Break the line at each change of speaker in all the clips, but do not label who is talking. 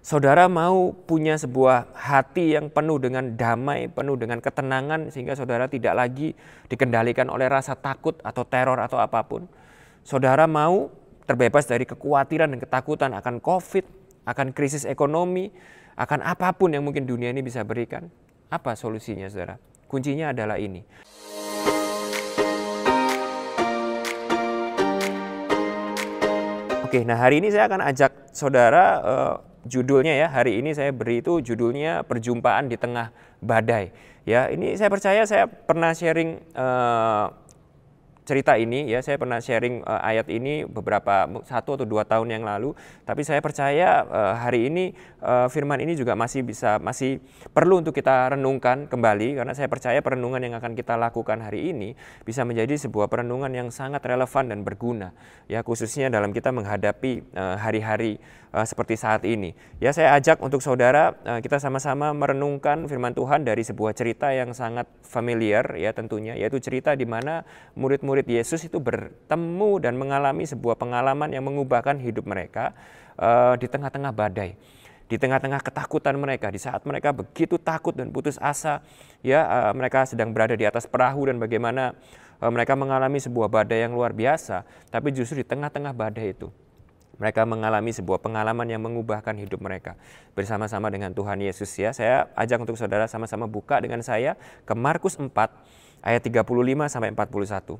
saudara mau punya sebuah hati yang penuh dengan damai, penuh dengan ketenangan sehingga saudara tidak lagi dikendalikan oleh rasa takut atau teror atau apapun. Saudara mau terbebas dari kekhawatiran dan ketakutan akan Covid, akan krisis ekonomi, akan apapun yang mungkin dunia ini bisa berikan. Apa solusinya saudara? Kuncinya adalah ini. Oke, nah hari ini saya akan ajak saudara uh, judulnya ya hari ini saya beri itu judulnya perjumpaan di tengah badai ya ini saya percaya saya pernah sharing uh, cerita ini ya saya pernah sharing uh, ayat ini beberapa satu atau dua tahun yang lalu tapi saya percaya uh, hari ini uh, firman ini juga masih bisa masih perlu untuk kita renungkan kembali karena saya percaya perenungan yang akan kita lakukan hari ini bisa menjadi sebuah perenungan yang sangat relevan dan berguna ya khususnya dalam kita menghadapi hari-hari uh, hari -hari uh, seperti saat ini. Ya saya ajak untuk saudara uh, kita sama-sama merenungkan firman Tuhan dari sebuah cerita yang sangat familiar ya tentunya yaitu cerita di mana murid-murid Yesus itu bertemu dan mengalami sebuah pengalaman yang mengubahkan hidup mereka uh, di tengah-tengah badai di tengah-tengah ketakutan mereka di saat mereka begitu takut dan putus asa ya uh, mereka sedang berada di atas perahu dan bagaimana uh, mereka mengalami sebuah badai yang luar biasa tapi justru di tengah-tengah badai itu mereka mengalami sebuah pengalaman yang mengubahkan hidup mereka. Bersama-sama dengan Tuhan Yesus ya, saya ajak untuk saudara sama-sama buka dengan saya ke Markus 4 ayat 35 sampai 41.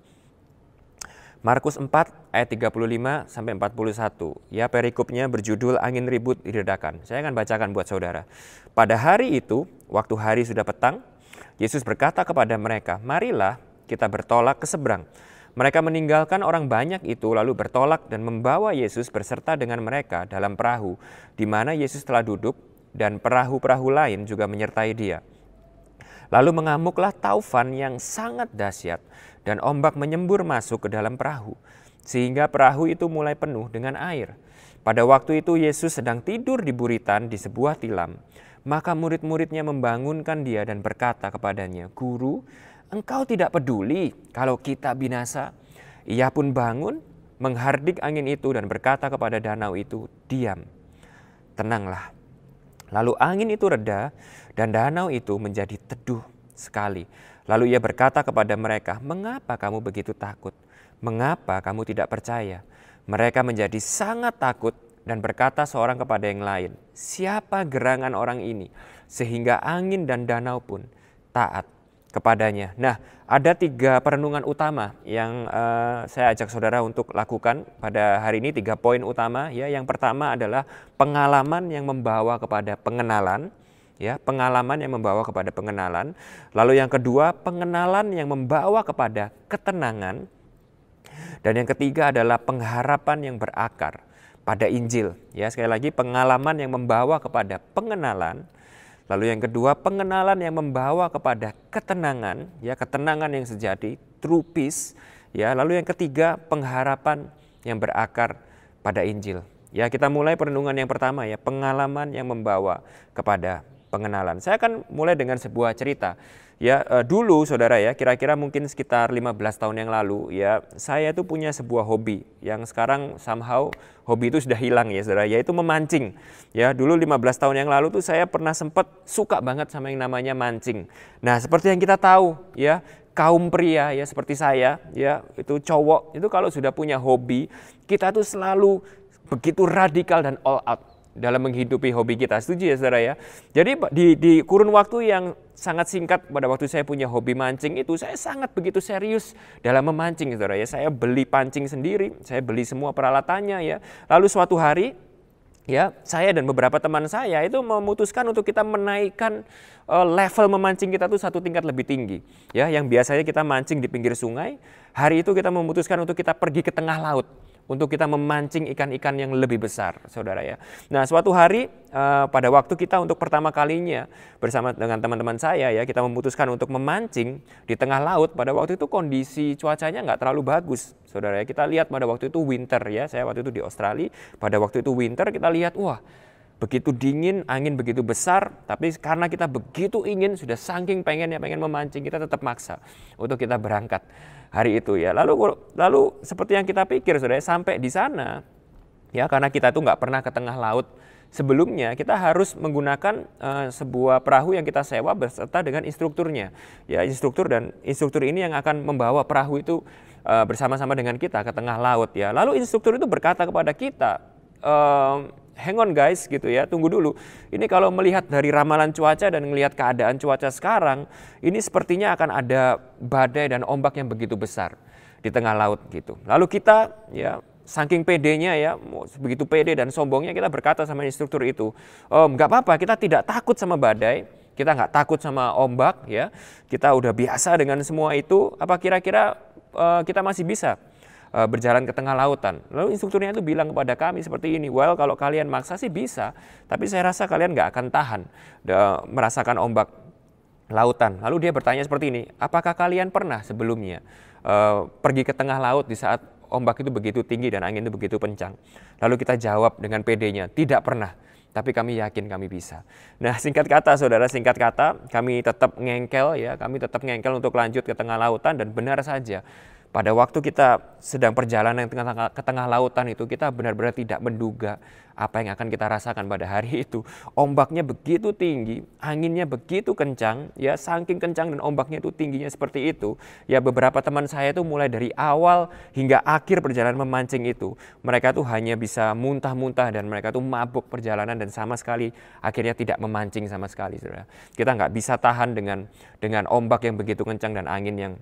Markus 4 ayat 35 sampai 41. Ya perikopnya berjudul angin ribut diredakan. Saya akan bacakan buat saudara. Pada hari itu, waktu hari sudah petang, Yesus berkata kepada mereka, "Marilah kita bertolak ke seberang." Mereka meninggalkan orang banyak itu lalu bertolak dan membawa Yesus berserta dengan mereka dalam perahu, di mana Yesus telah duduk dan perahu-perahu lain juga menyertai dia. Lalu mengamuklah taufan yang sangat dahsyat dan ombak menyembur masuk ke dalam perahu, sehingga perahu itu mulai penuh dengan air. Pada waktu itu Yesus sedang tidur di buritan di sebuah tilam. Maka murid-muridnya membangunkan dia dan berkata kepadanya, "Guru, Engkau tidak peduli kalau kita binasa. Ia pun bangun, menghardik angin itu dan berkata kepada danau itu, diam, tenanglah. Lalu angin itu reda dan danau itu menjadi teduh sekali. Lalu ia berkata kepada mereka, mengapa kamu begitu takut? Mengapa kamu tidak percaya? Mereka menjadi sangat takut dan berkata seorang kepada yang lain, siapa gerangan orang ini? Sehingga angin dan danau pun taat kepadanya. Nah, ada tiga perenungan utama yang uh, saya ajak saudara untuk lakukan pada hari ini. Tiga poin utama ya. Yang pertama adalah pengalaman yang membawa kepada pengenalan. Ya, pengalaman yang membawa kepada pengenalan. Lalu yang kedua, pengenalan yang membawa kepada ketenangan. Dan yang ketiga adalah pengharapan yang berakar pada Injil. Ya, sekali lagi pengalaman yang membawa kepada pengenalan, Lalu yang kedua, pengenalan yang membawa kepada ketenangan, ya ketenangan yang sejati, true peace, ya. Lalu yang ketiga, pengharapan yang berakar pada Injil. Ya, kita mulai perenungan yang pertama ya, pengalaman yang membawa kepada pengenalan. Saya akan mulai dengan sebuah cerita. Ya, uh, dulu Saudara ya, kira-kira mungkin sekitar 15 tahun yang lalu ya, saya itu punya sebuah hobi yang sekarang somehow hobi itu sudah hilang ya Saudara, yaitu memancing. Ya, dulu 15 tahun yang lalu tuh saya pernah sempat suka banget sama yang namanya mancing. Nah, seperti yang kita tahu ya, kaum pria ya seperti saya ya, itu cowok itu kalau sudah punya hobi, kita tuh selalu begitu radikal dan all out dalam menghidupi hobi kita. Setuju ya saudara ya? Jadi di, di kurun waktu yang sangat singkat pada waktu saya punya hobi mancing itu saya sangat begitu serius dalam memancing saudara ya. Saya beli pancing sendiri, saya beli semua peralatannya ya. Lalu suatu hari ya saya dan beberapa teman saya itu memutuskan untuk kita menaikkan eh, level memancing kita tuh satu tingkat lebih tinggi ya yang biasanya kita mancing di pinggir sungai hari itu kita memutuskan untuk kita pergi ke tengah laut untuk kita memancing ikan-ikan yang lebih besar, saudara ya. Nah, suatu hari uh, pada waktu kita untuk pertama kalinya bersama dengan teman-teman saya ya, kita memutuskan untuk memancing di tengah laut. Pada waktu itu kondisi cuacanya nggak terlalu bagus, saudara ya. Kita lihat pada waktu itu winter ya, saya waktu itu di Australia. Pada waktu itu winter kita lihat, wah begitu dingin, angin begitu besar, tapi karena kita begitu ingin, sudah saking pengen pengennya pengen memancing, kita tetap maksa untuk kita berangkat hari itu ya. Lalu lalu seperti yang kita pikir sudah sampai di sana ya karena kita tuh nggak pernah ke tengah laut sebelumnya kita harus menggunakan uh, sebuah perahu yang kita sewa berserta dengan instrukturnya ya instruktur dan instruktur ini yang akan membawa perahu itu uh, bersama-sama dengan kita ke tengah laut ya lalu instruktur itu berkata kepada kita uh, hang on guys gitu ya, tunggu dulu. Ini kalau melihat dari ramalan cuaca dan melihat keadaan cuaca sekarang, ini sepertinya akan ada badai dan ombak yang begitu besar di tengah laut gitu. Lalu kita ya saking pedenya ya, begitu pede dan sombongnya kita berkata sama instruktur itu, om nggak apa-apa kita tidak takut sama badai, kita nggak takut sama ombak ya, kita udah biasa dengan semua itu, apa kira-kira uh, kita masih bisa Eh, berjalan ke tengah lautan. Lalu instrukturnya itu bilang kepada kami seperti ini, well kalau kalian maksa sih bisa, tapi saya rasa kalian nggak akan tahan merasakan ombak lautan. Lalu dia bertanya seperti ini, apakah kalian pernah sebelumnya uh, pergi ke tengah laut di saat ombak itu begitu tinggi dan angin itu begitu kencang? Lalu kita jawab dengan pedenya, tidak pernah tapi kami yakin kami bisa. Nah, singkat kata saudara, singkat kata, kami tetap ngengkel ya, kami tetap ngengkel untuk lanjut ke tengah lautan dan benar saja pada waktu kita sedang perjalanan ke tengah, ke tengah lautan itu kita benar-benar tidak menduga apa yang akan kita rasakan pada hari itu. Ombaknya begitu tinggi, anginnya begitu kencang, ya saking kencang dan ombaknya itu tingginya seperti itu. Ya beberapa teman saya itu mulai dari awal hingga akhir perjalanan memancing itu, mereka tuh hanya bisa muntah-muntah dan mereka tuh mabuk perjalanan dan sama sekali akhirnya tidak memancing sama sekali. Saudara. Kita nggak bisa tahan dengan dengan ombak yang begitu kencang dan angin yang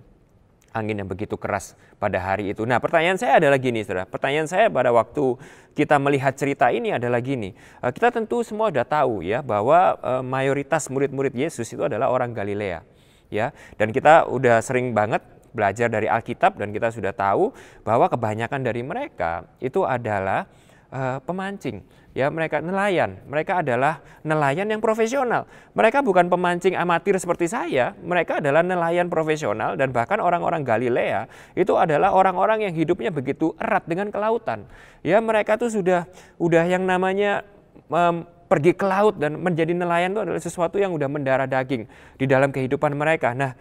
angin yang begitu keras pada hari itu. Nah, pertanyaan saya adalah gini, saudara. Pertanyaan saya pada waktu kita melihat cerita ini adalah gini. Eh, kita tentu semua sudah tahu ya bahwa eh, mayoritas murid-murid Yesus itu adalah orang Galilea, ya. Dan kita udah sering banget belajar dari Alkitab dan kita sudah tahu bahwa kebanyakan dari mereka itu adalah uh, pemancing. Ya, mereka nelayan. Mereka adalah nelayan yang profesional. Mereka bukan pemancing amatir seperti saya. Mereka adalah nelayan profesional dan bahkan orang-orang Galilea itu adalah orang-orang yang hidupnya begitu erat dengan kelautan. Ya, mereka tuh sudah udah yang namanya um, pergi ke laut dan menjadi nelayan itu adalah sesuatu yang udah mendarah daging di dalam kehidupan mereka. Nah,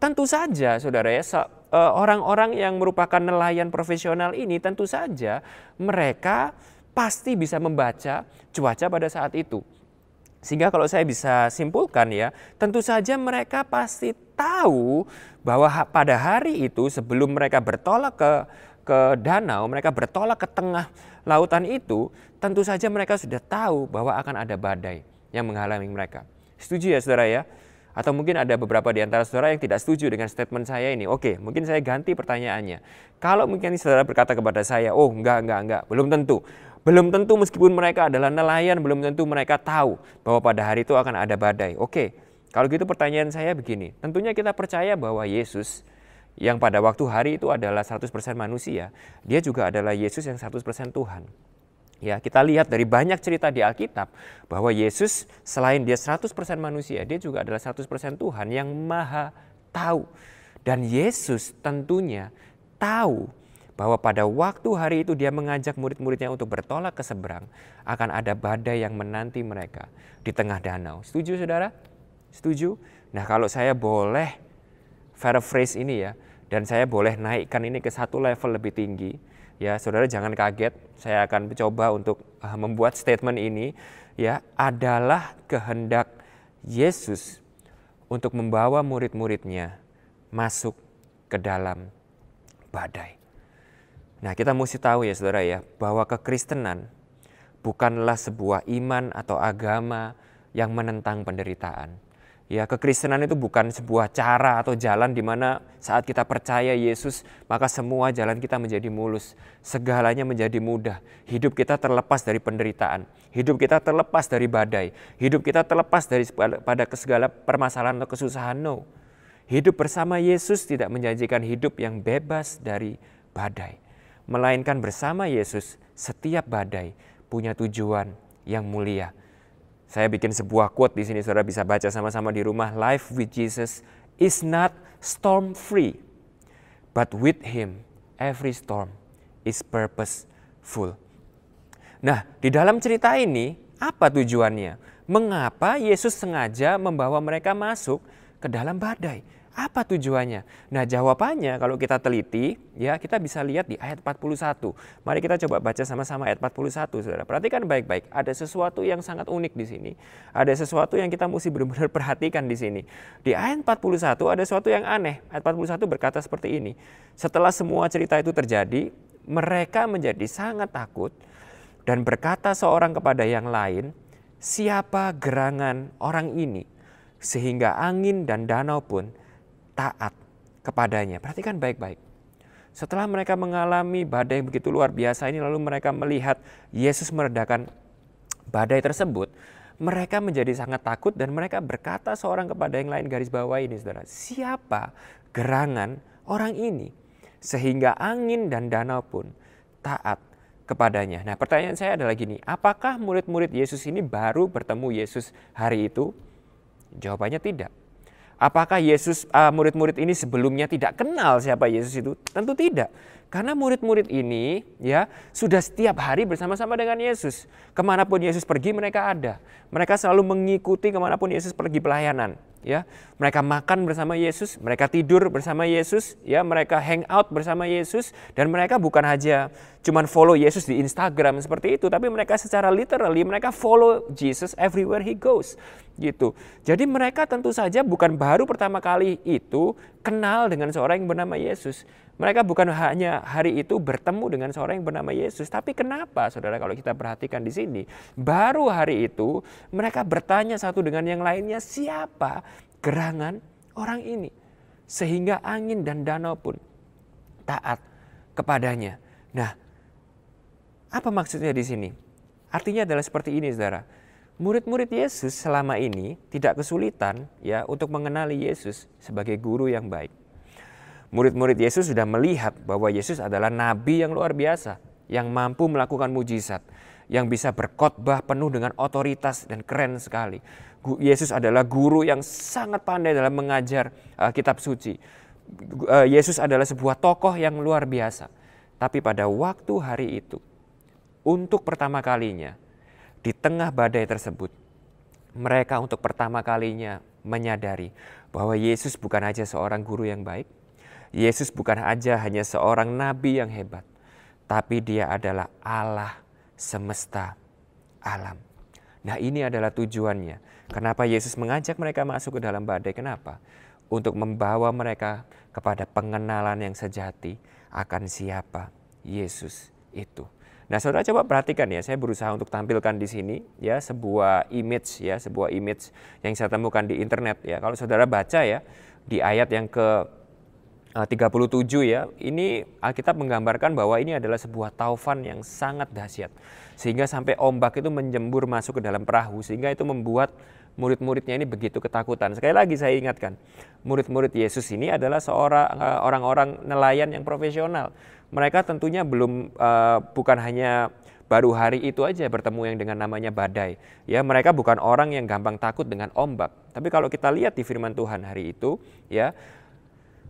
tentu saja saudara ya Eh, orang-orang yang merupakan nelayan profesional ini tentu saja mereka pasti bisa membaca cuaca pada saat itu. Sehingga kalau saya bisa simpulkan ya, tentu saja mereka pasti tahu bahwa pada hari itu sebelum mereka bertolak ke ke danau, mereka bertolak ke tengah lautan itu, tentu saja mereka sudah tahu bahwa akan ada badai yang menghalangi mereka. Setuju ya saudara ya? Atau mungkin ada beberapa di antara saudara yang tidak setuju dengan statement saya ini. Oke, mungkin saya ganti pertanyaannya. Kalau mungkin saudara berkata kepada saya, oh enggak, enggak, enggak, belum tentu. Belum tentu meskipun mereka adalah nelayan, belum tentu mereka tahu bahwa pada hari itu akan ada badai. Oke, kalau gitu pertanyaan saya begini. Tentunya kita percaya bahwa Yesus yang pada waktu hari itu adalah 100% manusia. Dia juga adalah Yesus yang 100% Tuhan. Ya, kita lihat dari banyak cerita di Alkitab bahwa Yesus selain dia 100% manusia, dia juga adalah 100% Tuhan yang maha tahu. Dan Yesus tentunya tahu bahwa pada waktu hari itu dia mengajak murid-muridnya untuk bertolak ke seberang, akan ada badai yang menanti mereka di tengah danau. Setuju Saudara? Setuju? Nah, kalau saya boleh paraphrase ini ya, dan saya boleh naikkan ini ke satu level lebih tinggi ya saudara jangan kaget saya akan mencoba untuk eh, membuat statement ini ya adalah kehendak Yesus untuk membawa murid-muridnya masuk ke dalam badai. Nah, kita mesti tahu ya Saudara ya, bahwa kekristenan bukanlah sebuah iman atau agama yang menentang penderitaan. Ya, kekristenan itu bukan sebuah cara atau jalan di mana saat kita percaya Yesus, maka semua jalan kita menjadi mulus, segalanya menjadi mudah. Hidup kita terlepas dari penderitaan, hidup kita terlepas dari badai, hidup kita terlepas dari pada segala permasalahan atau kesusahan. No. Hidup bersama Yesus tidak menjanjikan hidup yang bebas dari badai, melainkan bersama Yesus setiap badai punya tujuan yang mulia saya bikin sebuah quote di sini saudara bisa baca sama-sama di rumah. Life with Jesus is not storm free, but with Him every storm is purposeful. Nah, di dalam cerita ini apa tujuannya? Mengapa Yesus sengaja membawa mereka masuk ke dalam badai? Apa tujuannya? Nah, jawabannya kalau kita teliti, ya kita bisa lihat di ayat 41. Mari kita coba baca sama-sama ayat 41, Saudara. Perhatikan baik-baik, ada sesuatu yang sangat unik di sini. Ada sesuatu yang kita mesti benar-benar perhatikan di sini. Di ayat 41 ada sesuatu yang aneh. Ayat 41 berkata seperti ini. Setelah semua cerita itu terjadi, mereka menjadi sangat takut dan berkata seorang kepada yang lain, "Siapa gerangan orang ini?" Sehingga angin dan danau pun taat kepadanya. Perhatikan baik-baik. Setelah mereka mengalami badai yang begitu luar biasa ini, lalu mereka melihat Yesus meredakan badai tersebut, mereka menjadi sangat takut dan mereka berkata seorang kepada yang lain garis bawah ini, saudara, siapa gerangan orang ini? Sehingga angin dan danau pun taat kepadanya. Nah pertanyaan saya adalah gini, apakah murid-murid Yesus ini baru bertemu Yesus hari itu? Jawabannya tidak Apakah Yesus ah, murid-murid ini sebelumnya tidak kenal siapa Yesus itu? Tentu tidak. Karena murid-murid ini ya sudah setiap hari bersama-sama dengan Yesus. Kemanapun Yesus pergi mereka ada. Mereka selalu mengikuti kemanapun Yesus pergi pelayanan. Ya, mereka makan bersama Yesus, mereka tidur bersama Yesus, ya, mereka hang out bersama Yesus, dan mereka bukan hanya cuman follow Yesus di Instagram seperti itu, tapi mereka secara literally mereka follow Jesus everywhere he goes, gitu. Jadi mereka tentu saja bukan baru pertama kali itu kenal dengan seorang yang bernama Yesus, mereka bukan hanya hari itu bertemu dengan seorang yang bernama Yesus, tapi kenapa saudara kalau kita perhatikan di sini, baru hari itu mereka bertanya satu dengan yang lainnya siapa gerangan orang ini. Sehingga angin dan danau pun taat kepadanya. Nah, apa maksudnya di sini? Artinya adalah seperti ini saudara. Murid-murid Yesus selama ini tidak kesulitan ya untuk mengenali Yesus sebagai guru yang baik Murid-murid Yesus sudah melihat bahwa Yesus adalah nabi yang luar biasa, yang mampu melakukan mujizat, yang bisa berkhotbah penuh dengan otoritas dan keren sekali. Yesus adalah guru yang sangat pandai dalam mengajar uh, kitab suci. Uh, Yesus adalah sebuah tokoh yang luar biasa. Tapi pada waktu hari itu, untuk pertama kalinya, di tengah badai tersebut, mereka untuk pertama kalinya menyadari bahwa Yesus bukan saja seorang guru yang baik, Yesus bukan aja hanya seorang nabi yang hebat, tapi dia adalah Allah semesta alam. Nah ini adalah tujuannya. Kenapa Yesus mengajak mereka masuk ke dalam badai? Kenapa? Untuk membawa mereka kepada pengenalan yang sejati akan siapa Yesus itu. Nah, Saudara coba perhatikan ya, saya berusaha untuk tampilkan di sini ya sebuah image ya, sebuah image yang saya temukan di internet ya. Kalau Saudara baca ya di ayat yang ke 37 eh, ya. Ini Alkitab menggambarkan bahwa ini adalah sebuah taufan yang sangat dahsyat. Sehingga sampai ombak itu menjembur masuk ke dalam perahu sehingga itu membuat murid-muridnya ini begitu ketakutan. Sekali lagi saya ingatkan, murid-murid Yesus ini adalah seorang eh, orang-orang nelayan yang profesional. Mereka tentunya belum eh, bukan hanya baru hari itu aja bertemu yang dengan namanya badai. Ya, mereka bukan orang yang gampang takut dengan ombak. Tapi kalau kita lihat di firman Tuhan hari itu, ya,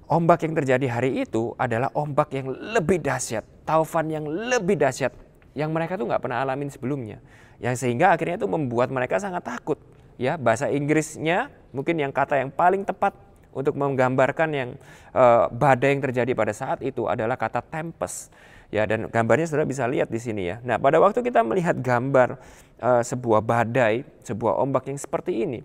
Ombak yang terjadi hari itu adalah ombak yang lebih dahsyat, taufan yang lebih dahsyat yang mereka tuh nggak pernah alamin sebelumnya. Yang sehingga akhirnya itu membuat mereka sangat takut. Ya, bahasa Inggrisnya mungkin yang kata yang paling tepat untuk menggambarkan yang uh, badai yang terjadi pada saat itu adalah kata tempest. Ya, dan gambarnya Saudara bisa lihat di sini ya. Nah, pada waktu kita melihat gambar uh, sebuah badai, sebuah ombak yang seperti ini,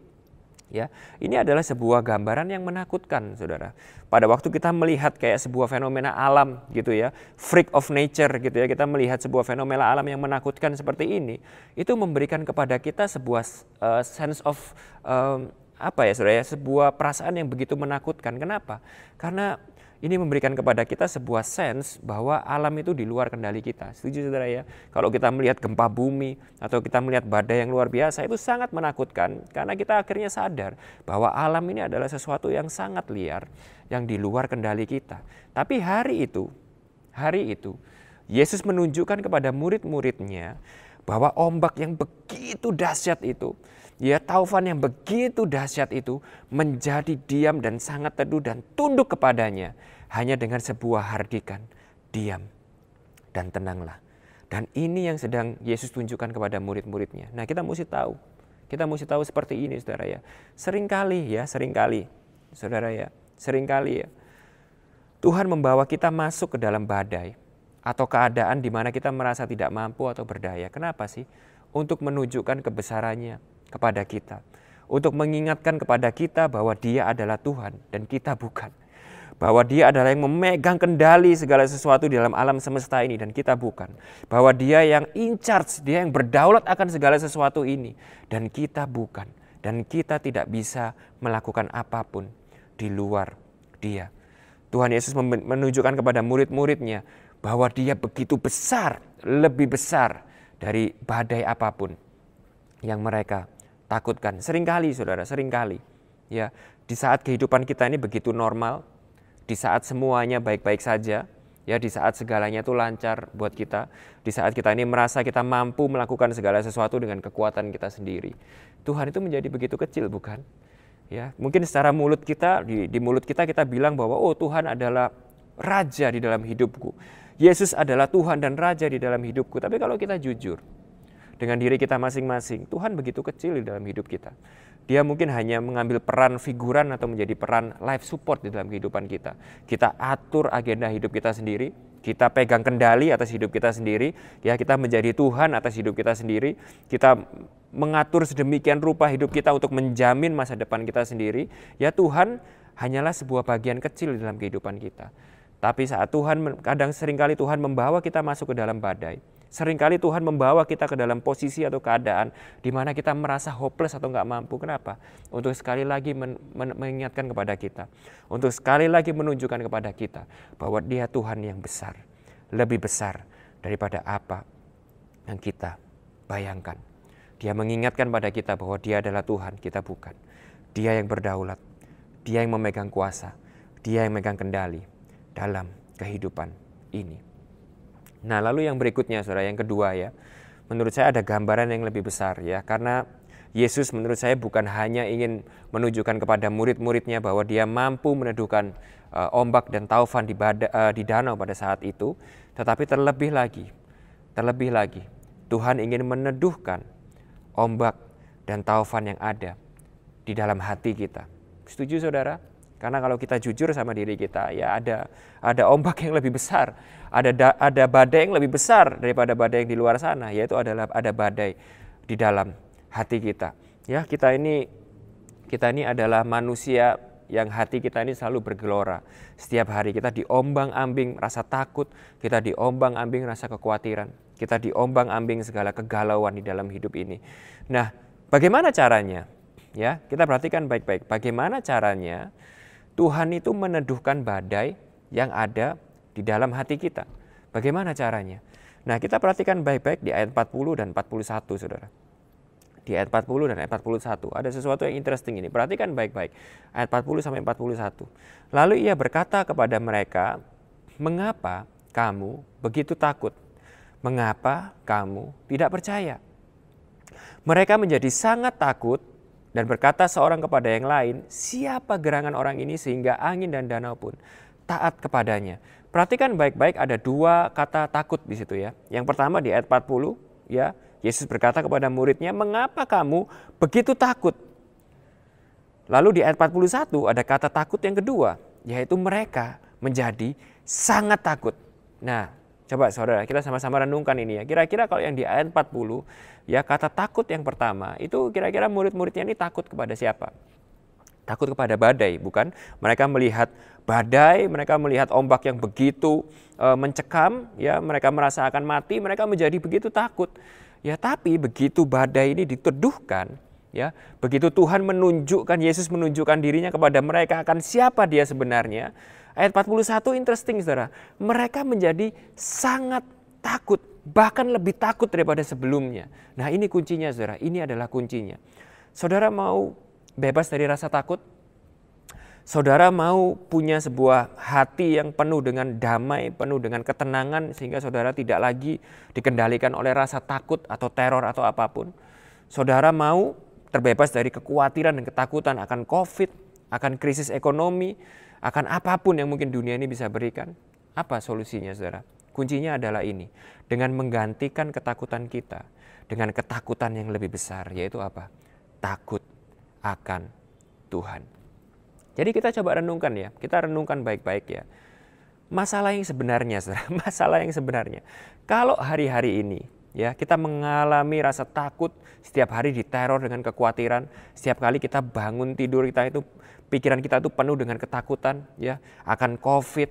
ya. Ini adalah sebuah gambaran yang menakutkan, Saudara. Pada waktu kita melihat kayak sebuah fenomena alam gitu ya, freak of nature gitu ya, kita melihat sebuah fenomena alam yang menakutkan seperti ini, itu memberikan kepada kita sebuah uh, sense of um, apa ya Saudara ya, sebuah perasaan yang begitu menakutkan. Kenapa? Karena ini memberikan kepada kita sebuah sense bahwa alam itu di luar kendali kita. Setuju saudara ya? Kalau kita melihat gempa bumi atau kita melihat badai yang luar biasa itu sangat menakutkan karena kita akhirnya sadar bahwa alam ini adalah sesuatu yang sangat liar yang di luar kendali kita. Tapi hari itu, hari itu Yesus menunjukkan kepada murid-muridnya bahwa ombak yang begitu dahsyat itu ya taufan yang begitu dahsyat itu menjadi diam dan sangat teduh dan tunduk kepadanya hanya dengan sebuah hardikan diam dan tenanglah dan ini yang sedang Yesus tunjukkan kepada murid-muridnya nah kita mesti tahu kita mesti tahu seperti ini saudara ya seringkali ya seringkali saudara ya seringkali ya Tuhan membawa kita masuk ke dalam badai atau keadaan di mana kita merasa tidak mampu atau berdaya. Kenapa sih? Untuk menunjukkan kebesarannya, kepada kita. Untuk mengingatkan kepada kita bahwa dia adalah Tuhan dan kita bukan. Bahwa dia adalah yang memegang kendali segala sesuatu di dalam alam semesta ini dan kita bukan. Bahwa dia yang in charge, dia yang berdaulat akan segala sesuatu ini dan kita bukan. Dan kita tidak bisa melakukan apapun di luar dia. Tuhan Yesus menunjukkan kepada murid-muridnya bahwa dia begitu besar, lebih besar dari badai apapun yang mereka takutkan. Seringkali saudara, seringkali. Ya, di saat kehidupan kita ini begitu normal, di saat semuanya baik-baik saja, ya di saat segalanya itu lancar buat kita, di saat kita ini merasa kita mampu melakukan segala sesuatu dengan kekuatan kita sendiri. Tuhan itu menjadi begitu kecil, bukan? Ya, mungkin secara mulut kita di, di mulut kita kita bilang bahwa oh Tuhan adalah raja di dalam hidupku. Yesus adalah Tuhan dan raja di dalam hidupku. Tapi kalau kita jujur, dengan diri kita masing-masing. Tuhan begitu kecil di dalam hidup kita. Dia mungkin hanya mengambil peran figuran atau menjadi peran life support di dalam kehidupan kita. Kita atur agenda hidup kita sendiri, kita pegang kendali atas hidup kita sendiri, ya kita menjadi Tuhan atas hidup kita sendiri, kita mengatur sedemikian rupa hidup kita untuk menjamin masa depan kita sendiri, ya Tuhan hanyalah sebuah bagian kecil di dalam kehidupan kita. Tapi saat Tuhan kadang seringkali Tuhan membawa kita masuk ke dalam badai, Seringkali Tuhan membawa kita ke dalam posisi atau keadaan di mana kita merasa hopeless atau nggak mampu. Kenapa? Untuk sekali lagi men men mengingatkan kepada kita, untuk sekali lagi menunjukkan kepada kita bahwa Dia Tuhan yang besar, lebih besar daripada apa yang kita bayangkan. Dia mengingatkan pada kita bahwa Dia adalah Tuhan, kita bukan. Dia yang berdaulat, Dia yang memegang kuasa, Dia yang memegang kendali dalam kehidupan ini. Nah, lalu yang berikutnya Saudara, yang kedua ya. Menurut saya ada gambaran yang lebih besar ya karena Yesus menurut saya bukan hanya ingin menunjukkan kepada murid-muridnya bahwa dia mampu meneduhkan uh, ombak dan taufan di, bada, uh, di danau pada saat itu, tetapi terlebih lagi, terlebih lagi Tuhan ingin meneduhkan ombak dan taufan yang ada di dalam hati kita. Setuju saudara? Karena kalau kita jujur sama diri kita, ya ada ada ombak yang lebih besar, ada da, ada badai yang lebih besar daripada badai yang di luar sana, yaitu adalah ada badai di dalam hati kita. Ya, kita ini kita ini adalah manusia yang hati kita ini selalu bergelora. Setiap hari kita diombang-ambing rasa takut, kita diombang-ambing rasa kekhawatiran, kita diombang-ambing segala kegalauan di dalam hidup ini. Nah, bagaimana caranya? Ya, kita perhatikan baik-baik bagaimana caranya Tuhan itu meneduhkan badai yang ada di dalam hati kita. Bagaimana caranya? Nah, kita perhatikan baik-baik di ayat 40 dan 41, Saudara. Di ayat 40 dan ayat 41 ada sesuatu yang interesting ini. Perhatikan baik-baik ayat 40 sampai 41. Lalu ia berkata kepada mereka, "Mengapa kamu begitu takut? Mengapa kamu tidak percaya?" Mereka menjadi sangat takut dan berkata seorang kepada yang lain, siapa gerangan orang ini sehingga angin dan danau pun taat kepadanya. Perhatikan baik-baik ada dua kata takut di situ ya. Yang pertama di ayat 40 ya, Yesus berkata kepada muridnya, "Mengapa kamu begitu takut?" Lalu di ayat 41 ada kata takut yang kedua, yaitu mereka menjadi sangat takut. Nah, Coba saudara, kita sama-sama renungkan ini ya. Kira-kira kalau yang di ayat 40, ya kata takut yang pertama, itu kira-kira murid-muridnya ini takut kepada siapa? Takut kepada badai, bukan? Mereka melihat badai, mereka melihat ombak yang begitu e, mencekam, ya mereka merasa akan mati, mereka menjadi begitu takut. Ya tapi begitu badai ini diteduhkan, ya begitu Tuhan menunjukkan Yesus menunjukkan dirinya kepada mereka akan siapa dia sebenarnya, Ayat 41 interesting saudara. Mereka menjadi sangat takut, bahkan lebih takut daripada sebelumnya. Nah ini kuncinya saudara, ini adalah kuncinya. Saudara mau bebas dari rasa takut? Saudara mau punya sebuah hati yang penuh dengan damai, penuh dengan ketenangan sehingga saudara tidak lagi dikendalikan oleh rasa takut atau teror atau apapun. Saudara mau terbebas dari kekhawatiran dan ketakutan akan Covid, akan krisis ekonomi, akan apapun yang mungkin dunia ini bisa berikan. Apa solusinya, saudara? Kuncinya adalah ini: dengan menggantikan ketakutan kita dengan ketakutan yang lebih besar, yaitu apa? Takut akan Tuhan. Jadi, kita coba renungkan ya, kita renungkan baik-baik ya. Masalah yang sebenarnya, saudara, masalah yang sebenarnya, kalau hari-hari ini ya kita mengalami rasa takut setiap hari diteror dengan kekhawatiran setiap kali kita bangun tidur kita itu pikiran kita itu penuh dengan ketakutan ya akan covid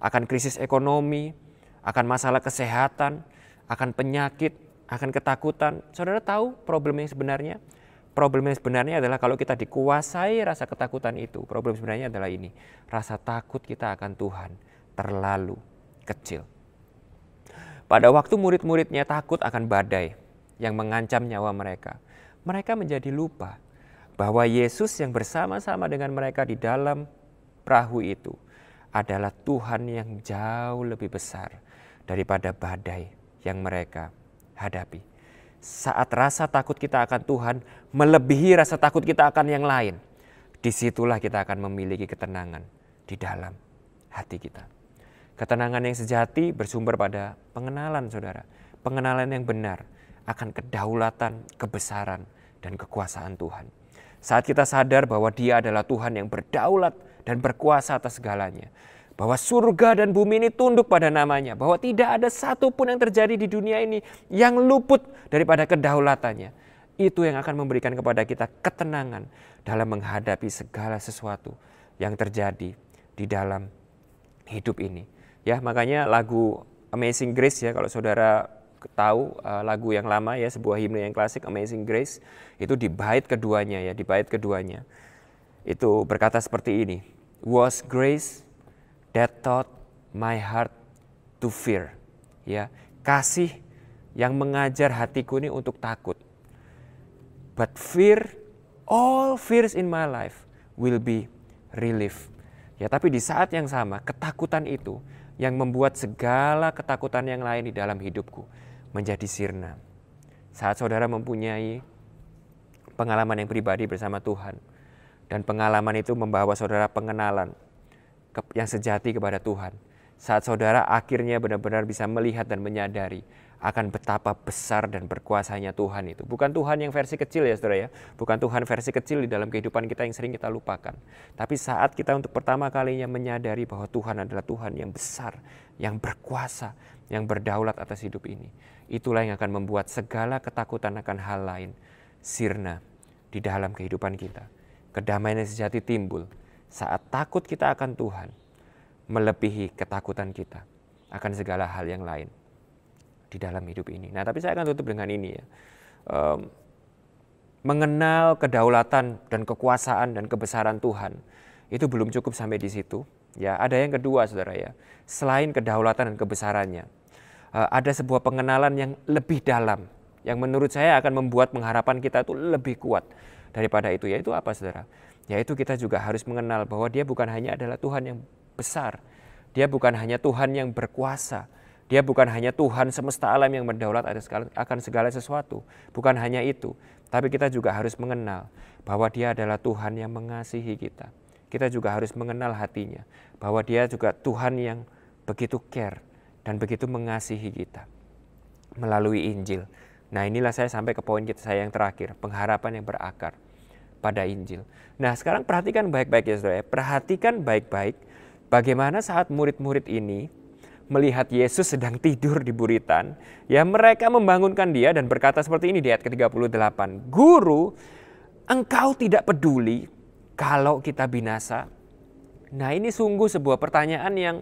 akan krisis ekonomi akan masalah kesehatan akan penyakit akan ketakutan saudara tahu problem yang sebenarnya problem yang sebenarnya adalah kalau kita dikuasai rasa ketakutan itu problem sebenarnya adalah ini rasa takut kita akan Tuhan terlalu kecil pada waktu murid-muridnya takut akan badai yang mengancam nyawa mereka mereka menjadi lupa bahwa Yesus yang bersama-sama dengan mereka di dalam perahu itu adalah Tuhan yang jauh lebih besar daripada badai yang mereka hadapi. Saat rasa takut kita akan Tuhan melebihi rasa takut kita akan yang lain, disitulah kita akan memiliki ketenangan di dalam hati kita. Ketenangan yang sejati bersumber pada pengenalan saudara. Pengenalan yang benar akan kedaulatan, kebesaran, dan kekuasaan Tuhan. Saat kita sadar bahwa Dia adalah Tuhan yang berdaulat dan berkuasa atas segalanya, bahwa surga dan bumi ini tunduk pada namanya, bahwa tidak ada satupun yang terjadi di dunia ini yang luput daripada kedaulatannya. Itu yang akan memberikan kepada kita ketenangan dalam menghadapi segala sesuatu yang terjadi di dalam hidup ini. Ya, makanya lagu Amazing Grace ya kalau saudara tahu uh, lagu yang lama ya sebuah himne yang klasik Amazing Grace itu di bait keduanya ya di bait keduanya itu berkata seperti ini was grace that taught my heart to fear ya kasih yang mengajar hatiku ini untuk takut but fear all fears in my life will be relief ya tapi di saat yang sama ketakutan itu yang membuat segala ketakutan yang lain di dalam hidupku menjadi sirna. Saat saudara mempunyai pengalaman yang pribadi bersama Tuhan, dan pengalaman itu membawa saudara pengenalan yang sejati kepada Tuhan. Saat saudara akhirnya benar-benar bisa melihat dan menyadari akan betapa besar dan berkuasanya Tuhan itu. Bukan Tuhan yang versi kecil ya saudara ya. Bukan Tuhan versi kecil di dalam kehidupan kita yang sering kita lupakan. Tapi saat kita untuk pertama kalinya menyadari bahwa Tuhan adalah Tuhan yang besar, yang berkuasa, yang berdaulat atas hidup ini itulah yang akan membuat segala ketakutan akan hal lain sirna di dalam kehidupan kita. Kedamaian yang sejati timbul saat takut kita akan Tuhan melebihi ketakutan kita akan segala hal yang lain di dalam hidup ini. Nah, tapi saya akan tutup dengan ini ya. Um, mengenal kedaulatan dan kekuasaan dan kebesaran Tuhan itu belum cukup sampai di situ. Ya, ada yang kedua, saudara ya. Selain kedaulatan dan kebesarannya, Eh, ada sebuah pengenalan yang lebih dalam yang menurut saya akan membuat pengharapan kita itu lebih kuat daripada itu yaitu apa saudara yaitu kita juga harus mengenal bahwa dia bukan hanya adalah Tuhan yang besar dia bukan hanya Tuhan yang berkuasa dia bukan hanya Tuhan semesta alam yang berdaulat akan segala sesuatu bukan hanya itu tapi kita juga harus mengenal bahwa dia adalah Tuhan yang mengasihi kita kita juga harus mengenal hatinya bahwa dia juga Tuhan yang begitu care dan begitu mengasihi kita melalui Injil. Nah inilah saya sampai ke poin kita saya yang terakhir, pengharapan yang berakar pada Injil. Nah sekarang perhatikan baik-baik ya saudara, ya. perhatikan baik-baik bagaimana saat murid-murid ini melihat Yesus sedang tidur di buritan, ya mereka membangunkan dia dan berkata seperti ini di ayat ke-38, Guru, engkau tidak peduli kalau kita binasa? Nah ini sungguh sebuah pertanyaan yang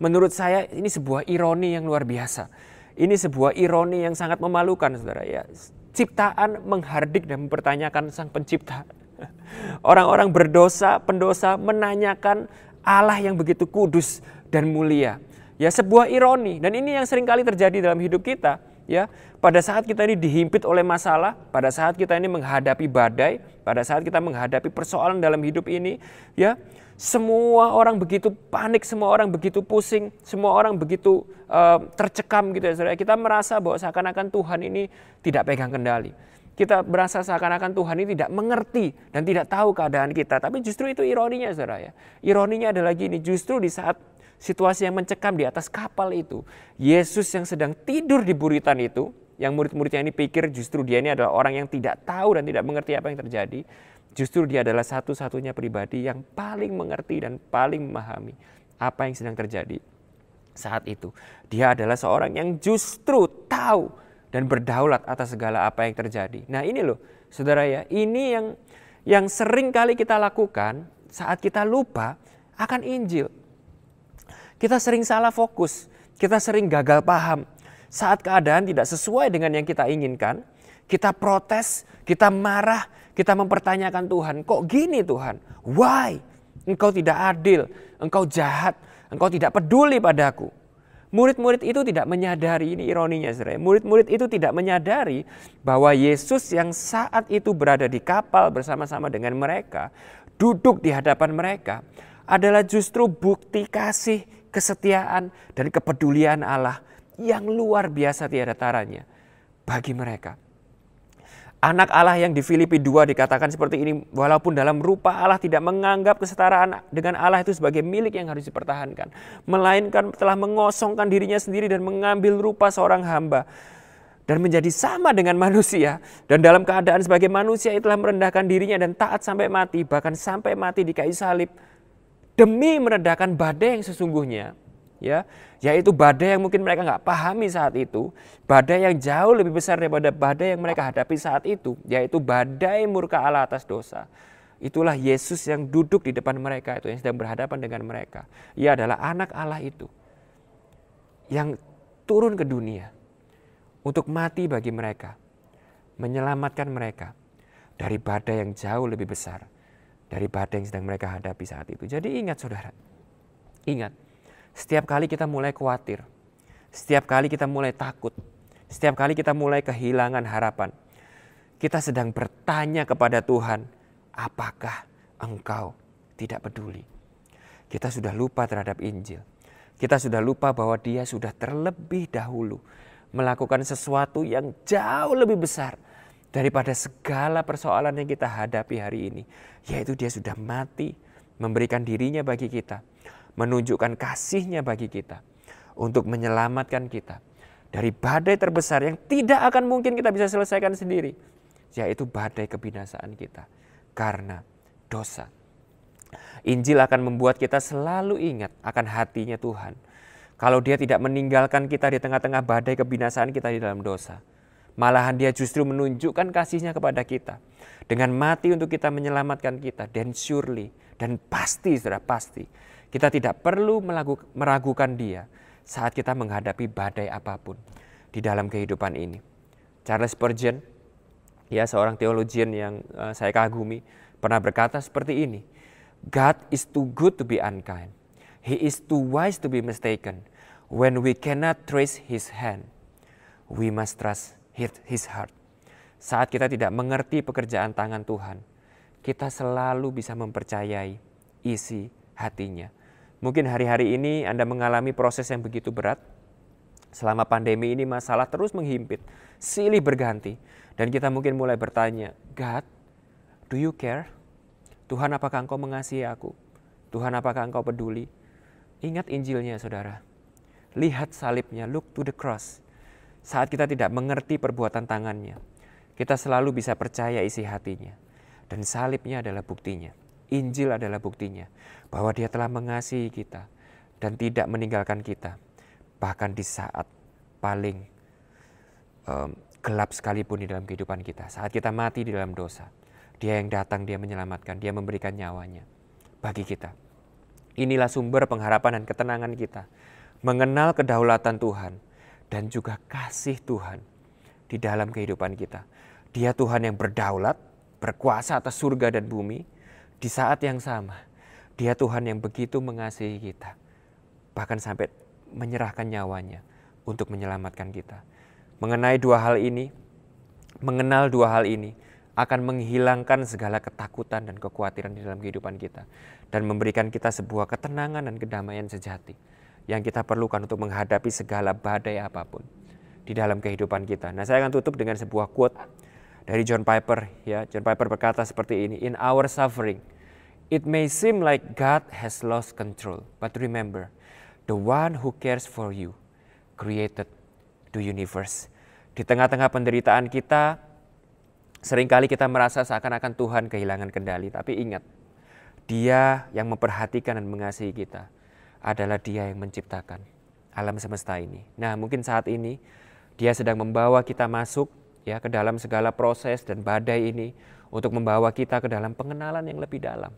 Menurut saya ini sebuah ironi yang luar biasa. Ini sebuah ironi yang sangat memalukan saudara ya. Ciptaan menghardik dan mempertanyakan sang pencipta. Orang-orang berdosa, pendosa menanyakan Allah yang begitu kudus dan mulia. Ya sebuah ironi dan ini yang sering kali terjadi dalam hidup kita ya. Pada saat kita ini dihimpit oleh masalah, pada saat kita ini menghadapi badai, pada saat kita menghadapi persoalan dalam hidup ini, ya, semua orang begitu panik, semua orang begitu pusing, semua orang begitu uh, tercekam gitu ya saudara. Kita merasa bahwa seakan-akan Tuhan ini tidak pegang kendali. Kita merasa seakan-akan Tuhan ini tidak mengerti dan tidak tahu keadaan kita. Tapi justru itu ironinya saudara ya. Ironinya adalah gini, justru di saat situasi yang mencekam di atas kapal itu. Yesus yang sedang tidur di buritan itu, yang murid-muridnya ini pikir justru dia ini adalah orang yang tidak tahu dan tidak mengerti apa yang terjadi Justru dia adalah satu-satunya pribadi yang paling mengerti dan paling memahami apa yang sedang terjadi saat itu. Dia adalah seorang yang justru tahu dan berdaulat atas segala apa yang terjadi. Nah ini loh saudara ya, ini yang yang sering kali kita lakukan saat kita lupa akan Injil. Kita sering salah fokus, kita sering gagal paham. Saat keadaan tidak sesuai dengan yang kita inginkan, kita protes, kita marah, kita mempertanyakan Tuhan, kok gini Tuhan? Why? Engkau tidak adil, engkau jahat, engkau tidak peduli padaku. Murid-murid itu tidak menyadari, ini ironinya saudara, murid-murid itu tidak menyadari bahwa Yesus yang saat itu berada di kapal bersama-sama dengan mereka, duduk di hadapan mereka, adalah justru bukti kasih, kesetiaan, dan kepedulian Allah yang luar biasa tiada taranya bagi mereka. Anak Allah yang di Filipi 2 dikatakan seperti ini, walaupun dalam rupa Allah tidak menganggap kesetaraan dengan Allah itu sebagai milik yang harus dipertahankan, melainkan telah mengosongkan dirinya sendiri dan mengambil rupa seorang hamba dan menjadi sama dengan manusia dan dalam keadaan sebagai manusia itulah merendahkan dirinya dan taat sampai mati bahkan sampai mati di kayu salib demi merendahkan badai yang sesungguhnya ya yaitu badai yang mungkin mereka nggak pahami saat itu badai yang jauh lebih besar daripada badai yang mereka hadapi saat itu yaitu badai murka Allah atas dosa itulah Yesus yang duduk di depan mereka itu yang sedang berhadapan dengan mereka ia adalah anak Allah itu yang turun ke dunia untuk mati bagi mereka menyelamatkan mereka dari badai yang jauh lebih besar dari badai yang sedang mereka hadapi saat itu jadi ingat saudara ingat setiap kali kita mulai khawatir, setiap kali kita mulai takut, setiap kali kita mulai kehilangan harapan, kita sedang bertanya kepada Tuhan, apakah engkau tidak peduli? Kita sudah lupa terhadap Injil. Kita sudah lupa bahwa dia sudah terlebih dahulu melakukan sesuatu yang jauh lebih besar daripada segala persoalan yang kita hadapi hari ini. Yaitu dia sudah mati memberikan dirinya bagi kita menunjukkan kasihnya bagi kita untuk menyelamatkan kita dari badai terbesar yang tidak akan mungkin kita bisa selesaikan sendiri, yaitu badai kebinasaan kita karena dosa. Injil akan membuat kita selalu ingat akan hatinya Tuhan. Kalau dia tidak meninggalkan kita di tengah-tengah badai kebinasaan kita di dalam dosa. Malahan dia justru menunjukkan kasihnya kepada kita. Dengan mati untuk kita menyelamatkan kita. Dan surely, dan pasti sudah pasti. Kita tidak perlu meragukan dia saat kita menghadapi badai apapun di dalam kehidupan ini. Charles Spurgeon, ya seorang teologian yang eh, saya kagumi, pernah berkata seperti ini. God is too good to be unkind. He is too wise to be mistaken. When we cannot trace his hand, we must trust his heart. Saat kita tidak mengerti pekerjaan tangan Tuhan, kita selalu bisa mempercayai isi hatinya. Mungkin hari-hari ini Anda mengalami proses yang begitu berat. Selama pandemi ini masalah terus menghimpit, silih berganti. Dan kita mungkin mulai bertanya, God, do you care? Tuhan apakah engkau mengasihi aku? Tuhan apakah engkau peduli? Ingat Injilnya saudara. Lihat salibnya, look to the cross. Saat kita tidak mengerti perbuatan tangannya, kita selalu bisa percaya isi hatinya. Dan salibnya adalah buktinya. Injil adalah buktinya bahwa dia telah mengasihi kita dan tidak meninggalkan kita. Bahkan di saat paling um, gelap sekalipun di dalam kehidupan kita. Saat kita mati di dalam dosa. Dia yang datang, dia menyelamatkan, dia memberikan nyawanya bagi kita. Inilah sumber pengharapan dan ketenangan kita. Mengenal kedaulatan Tuhan dan juga kasih Tuhan di dalam kehidupan kita. Dia Tuhan yang berdaulat, berkuasa atas surga dan bumi, di saat yang sama, dia Tuhan yang begitu mengasihi kita. Bahkan sampai menyerahkan nyawanya untuk menyelamatkan kita. Mengenai dua hal ini, mengenal dua hal ini akan menghilangkan segala ketakutan dan kekhawatiran di dalam kehidupan kita dan memberikan kita sebuah ketenangan dan kedamaian sejati yang kita perlukan untuk menghadapi segala badai apapun di dalam kehidupan kita. Nah, saya akan tutup dengan sebuah quote dari John Piper ya. John Piper berkata seperti ini, in our suffering it may seem like God has lost control, but remember the one who cares for you created the universe. Di tengah-tengah penderitaan kita seringkali kita merasa seakan-akan Tuhan kehilangan kendali, tapi ingat dia yang memperhatikan dan mengasihi kita adalah dia yang menciptakan alam semesta ini. Nah, mungkin saat ini dia sedang membawa kita masuk ya ke dalam segala proses dan badai ini untuk membawa kita ke dalam pengenalan yang lebih dalam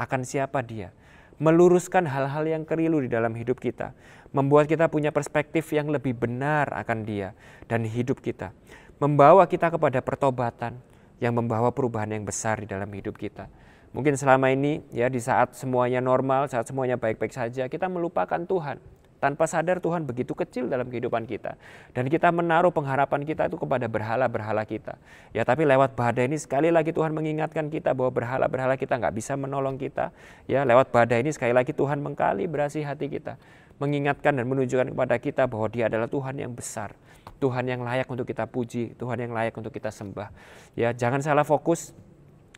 akan siapa dia meluruskan hal-hal yang keliru di dalam hidup kita membuat kita punya perspektif yang lebih benar akan dia dan hidup kita membawa kita kepada pertobatan yang membawa perubahan yang besar di dalam hidup kita mungkin selama ini ya di saat semuanya normal saat semuanya baik-baik saja kita melupakan Tuhan tanpa sadar Tuhan begitu kecil dalam kehidupan kita. Dan kita menaruh pengharapan kita itu kepada berhala-berhala kita. Ya tapi lewat badai ini sekali lagi Tuhan mengingatkan kita bahwa berhala-berhala kita nggak bisa menolong kita. Ya lewat badai ini sekali lagi Tuhan mengkali hati kita. Mengingatkan dan menunjukkan kepada kita bahwa dia adalah Tuhan yang besar. Tuhan yang layak untuk kita puji, Tuhan yang layak untuk kita sembah. Ya, jangan salah fokus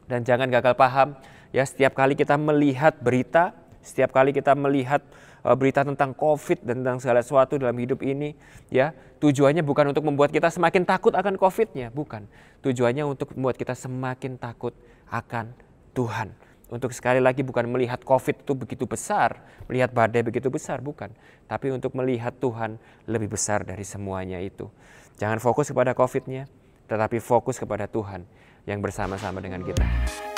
dan jangan gagal paham. Ya, setiap kali kita melihat berita, setiap kali kita melihat Eh, berita tentang COVID dan tentang segala sesuatu dalam hidup ini, ya tujuannya bukan untuk membuat kita semakin takut akan COVID-nya, bukan. Tujuannya untuk membuat kita semakin takut akan Tuhan. Untuk sekali lagi bukan melihat COVID itu begitu besar, melihat badai begitu besar, bukan. Tapi untuk melihat Tuhan lebih besar dari semuanya itu. Jangan fokus kepada COVID-nya, tetapi fokus kepada Tuhan yang bersama-sama dengan kita.